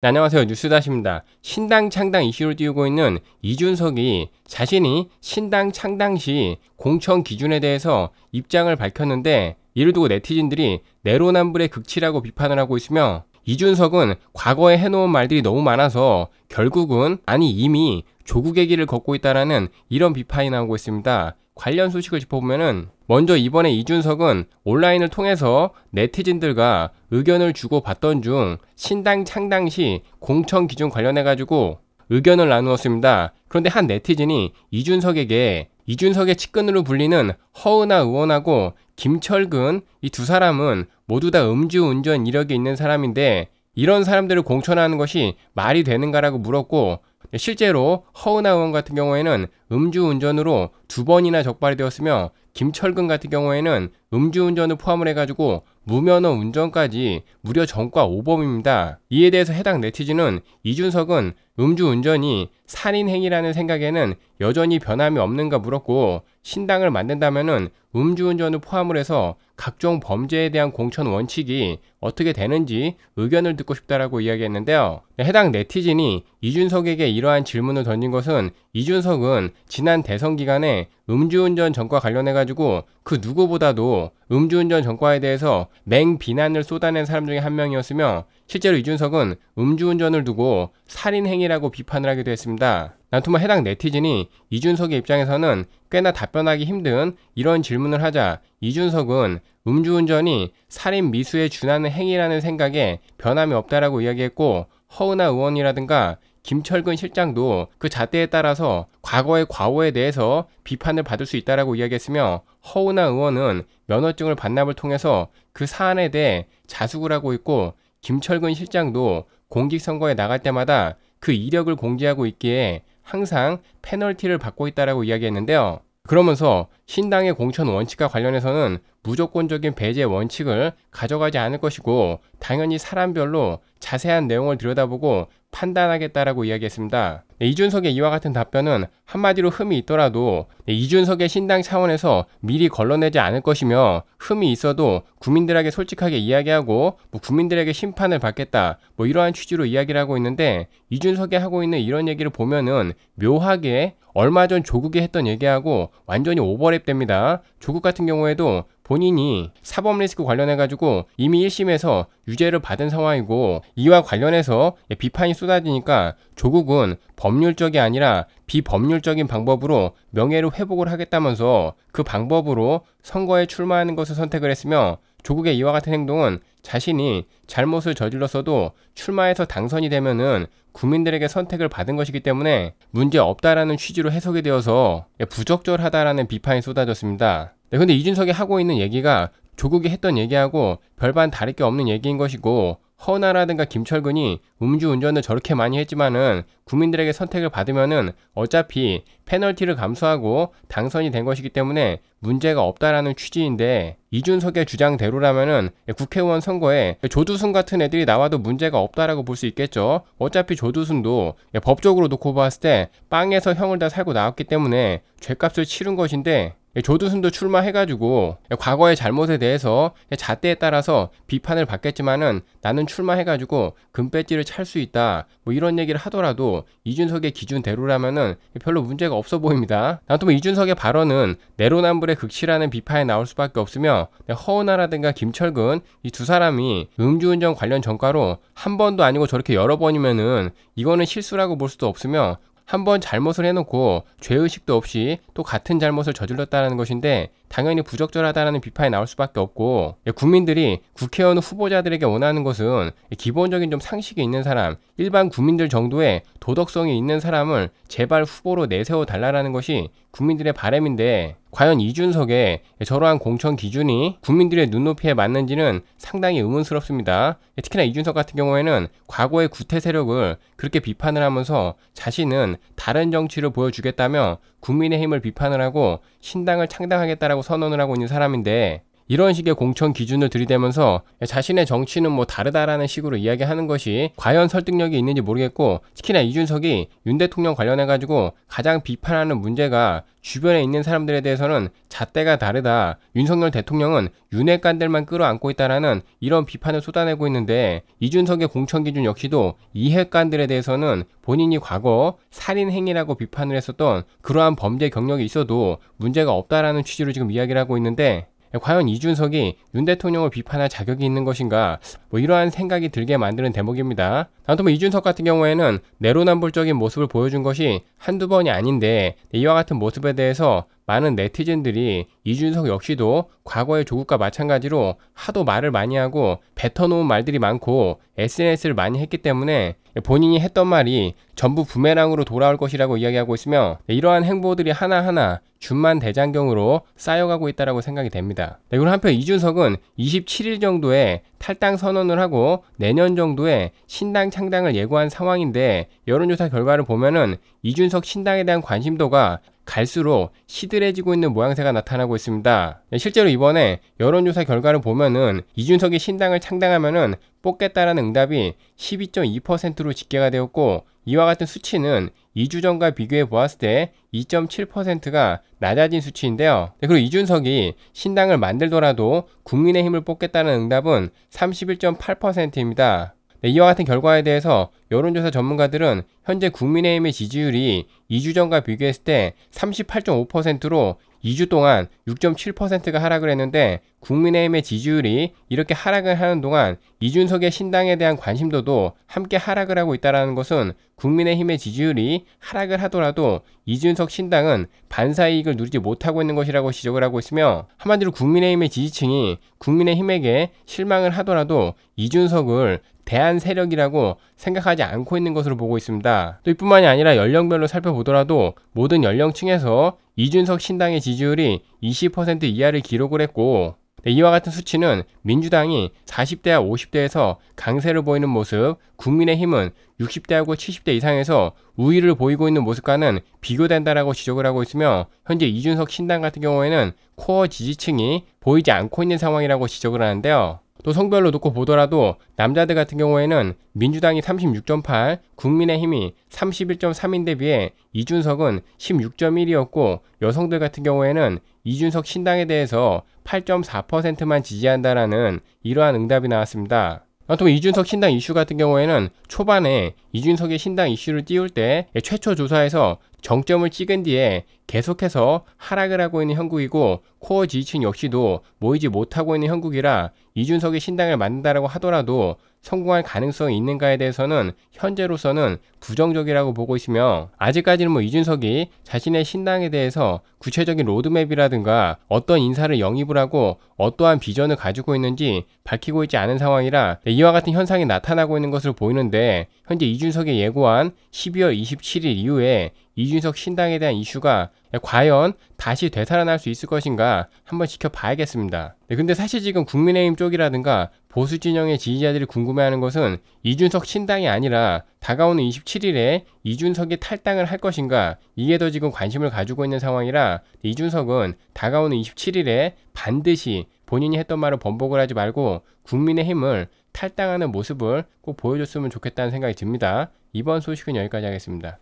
네, 안녕하세요. 뉴스다시입니다. 신당 창당 이슈를 띄우고 있는 이준석이 자신이 신당 창당 시 공천 기준에 대해서 입장을 밝혔는데 이를 두고 네티즌들이 내로남불의 극치라고 비판을 하고 있으며 이준석은 과거에 해놓은 말들이 너무 많아서 결국은 아니 이미 조국의 길을 걷고 있다라는 이런 비판이 나오고 있습니다. 관련 소식을 짚어보면은 먼저 이번에 이준석은 온라인을 통해서 네티즌들과 의견을 주고받던 중 신당 창당 시 공천 기준 관련해가지고 의견을 나누었습니다. 그런데 한 네티즌이 이준석에게 이준석의 측근으로 불리는 허은아 의원하고 김철근 이 두 사람은 모두 다 음주운전 이력이 있는 사람인데 이런 사람들을 공천하는 것이 말이 되는가라고 물었고 실제로 허은하 의원 같은 경우에는 음주운전으로 두 번이나 적발이 되었으며 김철근 같은 경우에는 음주운전을 포함을 해가지고 무면허 운전까지 무려 전과 5범입니다. 이에 대해서 해당 네티즌은 이준석은 음주운전이 살인행위라는 생각에는 여전히 변함이 없는가 물었고 신당을 만든다면 음주운전을 포함을 해서 각종 범죄에 대한 공천 원칙이 어떻게 되는지 의견을 듣고 싶다라고 이야기했는데요. 네, 해당 네티즌이 이준석에게 이러한 질문을 던진 것은 이준석은 지난 대선 기간에 음주운전 전과 관련해가지고 그 누구보다도 음주운전 전과에 대해서 맹비난을 쏟아낸 사람 중에 한 명이었으며 실제로 이준석은 음주운전을 두고 살인행위라고 비판을 하기도 했습니다. 난투마 뭐 해당 네티즌이 이준석의 입장에서는 꽤나 답변하기 힘든 이런 질문을 하자 이준석은 음주운전이 살인 미수에 준하는 행위라는 생각에 변함이 없다라고 이야기했고 허은하 의원이라든가 김철근 실장도 그 잣대에 따라서 과거의 과오에 대해서 비판을 받을 수 있다라고 이야기했으며 허은하 의원은 면허증을 반납을 통해서 그 사안에 대해 자숙을 하고 있고 김철근 실장도 공직선거에 나갈 때마다 그 이력을 공개하고 있기에 항상 페널티를 받고 있다라고 이야기했는데요. 그러면서 신당의 공천 원칙과 관련해서는 무조건적인 배제 원칙을 가져가지 않을 것이고 당연히 사람별로 자세한 내용을 들여다보고 판단하겠다라고 이야기했습니다. 네, 이준석의 이와 같은 답변은 한마디로 흠이 있더라도 네, 이준석의 신당 차원에서 미리 걸러내지 않을 것이며 흠이 있어도 국민들에게 솔직하게 이야기하고 뭐 국민들에게 심판을 받겠다 뭐 이러한 취지로 이야기를 하고 있는데 이준석이 하고 있는 이런 얘기를 보면은 묘하게 얼마 전 조국이 했던 얘기하고 완전히 오버랩됩니다. 조국 같은 경우에도 본인이 사법 리스크 관련해 가지고 이미 1심에서 유죄를 받은 상황이고 이와 관련해서 예, 비판이 쏟아지니까 조국은 법률적이 아니라 비법률적인 방법으로 명예를 회복을 하겠다면서 그 방법으로 선거에 출마하는 것을 선택을 했으며 조국의 이와 같은 행동은 자신이 잘못을 저질렀어도 출마해서 당선이 되면은 국민들에게 선택을 받은 것이기 때문에 문제 없다라는 취지로 해석이 되어서 예, 부적절하다라는 비판이 쏟아졌습니다. 네, 근데 이준석이 하고 있는 얘기가 조국이 했던 얘기하고 별반 다를 게 없는 얘기인 것이고 허나라든가 김철근이 음주운전을 저렇게 많이 했지만은 국민들에게 선택을 받으면은 어차피 페널티를 감수하고 당선이 된 것이기 때문에 문제가 없다라는 취지인데 이준석의 주장대로라면은 국회의원 선거에 조두순 같은 애들이 나와도 문제가 없다라고 볼 수 있겠죠. 어차피 조두순도 예, 법적으로 놓고 봤을 때 빵에서 형을 다 살고 나왔기 때문에 죄값을 치른 것인데 예, 조두순도 출마해가지고 예, 과거의 잘못에 대해서 잣대에 따라서 비판을 받겠지만은 나는 출마해가지고 금배지를 찰 수 있다 뭐 이런 얘기를 하더라도 이준석의 기준대로라면은 별로 문제가 없어 보입니다. 나무 뭐 이준석의 발언은 내로남불의 극치라는 비판에 나올 수밖에 없으며 네, 허은아라든가 김철근 이 두 사람이 음주운전 관련 전과로 한 번도 아니고 저렇게 여러 번이면은 이거는 실수라고 볼 수도 없으며 한 번 잘못을 해놓고 죄의식도 없이 또 같은 잘못을 저질렀다는 것인데 당연히 부적절하다는 비판이 나올 수밖에 없고 예, 국민들이 국회의원 후보자들에게 원하는 것은 기본적인 좀 상식이 있는 사람, 일반 국민들 정도의 도덕성이 있는 사람을 제발 후보로 내세워 달라라는 것이 국민들의 바램인데 과연 이준석의 저러한 공천 기준이 국민들의 눈높이에 맞는지는 상당히 의문스럽습니다. 특히나 이준석 같은 경우에는 과거의 구태 세력을 그렇게 비판을 하면서 자신은 다른 정치를 보여주겠다며 국민의힘을 비판을 하고 신당을 창당하겠다라고 선언을 하고 있는 사람인데 이런 식의 공천 기준을 들이대면서 자신의 정치는 뭐 다르다라는 식으로 이야기하는 것이 과연 설득력이 있는지 모르겠고 특히나 이준석이 윤 대통령 관련해가지고 가장 비판하는 문제가 주변에 있는 사람들에 대해서는 잣대가 다르다. 윤석열 대통령은 윤핵관들만 끌어안고 있다라는 이런 비판을 쏟아내고 있는데 이준석의 공천 기준 역시도 이핵관들에 대해서는 본인이 과거 살인 행위라고 비판을 했었던 그러한 범죄 경력이 있어도 문제가 없다라는 취지로 지금 이야기를 하고 있는데 과연 이준석이 윤 대통령을 비판할 자격이 있는 것인가 뭐 이러한 생각이 들게 만드는 대목입니다. 아무튼 뭐 이준석 같은 경우에는 내로남불적인 모습을 보여준 것이 한두 번이 아닌데 이와 같은 모습에 대해서 많은 네티즌들이 이준석 역시도 과거의 조국과 마찬가지로 하도 말을 많이 하고 뱉어놓은 말들이 많고 SNS를 많이 했기 때문에 본인이 했던 말이 전부 부메랑으로 돌아올 것이라고 이야기하고 있으며 이러한 행보들이 하나하나 준만 대장경으로 쌓여가고 있다고 생각이 됩니다. 네, 그리고 한편 이준석은 27일 정도에 탈당 선언을 하고 내년 정도에 신당 창당을 예고한 상황인데 여론조사 결과를 보면은 이준석 신당에 대한 관심도가 갈수록 시들해지고 있는 모양새가 나타나고 있습니다. 네, 실제로 이번에 여론조사 결과를 보면은 이준석이 신당을 창당하면은 뽑겠다라는 응답이 12.2%로 집계가 되었고 이와 같은 수치는 2주 전과 비교해 보았을 때 2.7%가 낮아진 수치인데요. 네, 그리고 이준석이 신당을 만들더라도 국민의힘을 뽑겠다는 응답은 31.8%입니다. 네, 이와 같은 결과에 대해서 여론조사 전문가들은 현재 국민의힘의 지지율이 2주 전과 비교했을 때 38.5%로 2주 동안 6.7%가 하락을 했는데 국민의힘의 지지율이 이렇게 하락을 하는 동안 이준석의 신당에 대한 관심도도 함께 하락을 하고 있다는 것은 국민의힘의 지지율이 하락을 하더라도 이준석 신당은 반사이익을 누리지 못하고 있는 것이라고 지적을 하고 있으며 한마디로 국민의힘의 지지층이 국민의힘에게 실망을 하더라도 이준석을 대한 세력이라고 생각하지 않고 있는 것으로 보고 있습니다. 또 이뿐만이 아니라 연령별로 살펴보더라도 모든 연령층에서 이준석 신당의 지지율이 20% 이하를 기록을 했고 네, 이와 같은 수치는 민주당이 40대와 50대에서 강세를 보이는 모습, 국민의힘은 60대하고 70대 이상에서 우위를 보이고 있는 모습과는 비교된다라고 지적을 하고 있으며 현재 이준석 신당 같은 경우에는 코어 지지층이 보이지 않고 있는 상황이라고 지적을 하는데요. 또 성별로 놓고 보더라도 남자들 같은 경우에는 민주당이 36.8, 국민의힘이 31.3인데 비해 이준석은 16.1이었고 여성들 같은 경우에는 이준석 신당에 대해서 8.4%만 지지한다라는 이러한 응답이 나왔습니다. 또 이준석 신당 이슈 같은 경우에는 초반에 이준석의 신당 이슈를 띄울 때 최초 조사에서 정점을 찍은 뒤에 계속해서 하락을 하고 있는 형국이고 코어 지지층 역시도 모이지 못하고 있는 형국이라 이준석이 신당을 만든다라고 하더라도 성공할 가능성이 있는가에 대해서는 현재로서는 부정적이라고 보고 있으며 아직까지는 뭐 이준석이 자신의 신당에 대해서 구체적인 로드맵이라든가 어떤 인사를 영입을 하고 어떠한 비전을 가지고 있는지 밝히고 있지 않은 상황이라 네, 이와 같은 현상이 나타나고 있는 것으로 보이는데 현재 이준석이 예고한 12월 27일 이후에 이준석 신당에 대한 이슈가 과연 다시 되살아날 수 있을 것인가 한번 지켜봐야겠습니다. 네, 근데 사실 지금 국민의힘 쪽이라든가 보수 진영의 지지자들이 궁금해하는 것은 이준석 신당이 아니라 다가오는 27일에 이준석이 탈당을 할 것인가 이게 더 지금 관심을 가지고 있는 상황이라 이준석은 다가오는 27일에 반드시 본인이 했던 말을 번복을 하지 말고 국민의힘을 탈당하는 모습을 꼭 보여줬으면 좋겠다는 생각이 듭니다. 이번 소식은 여기까지 하겠습니다.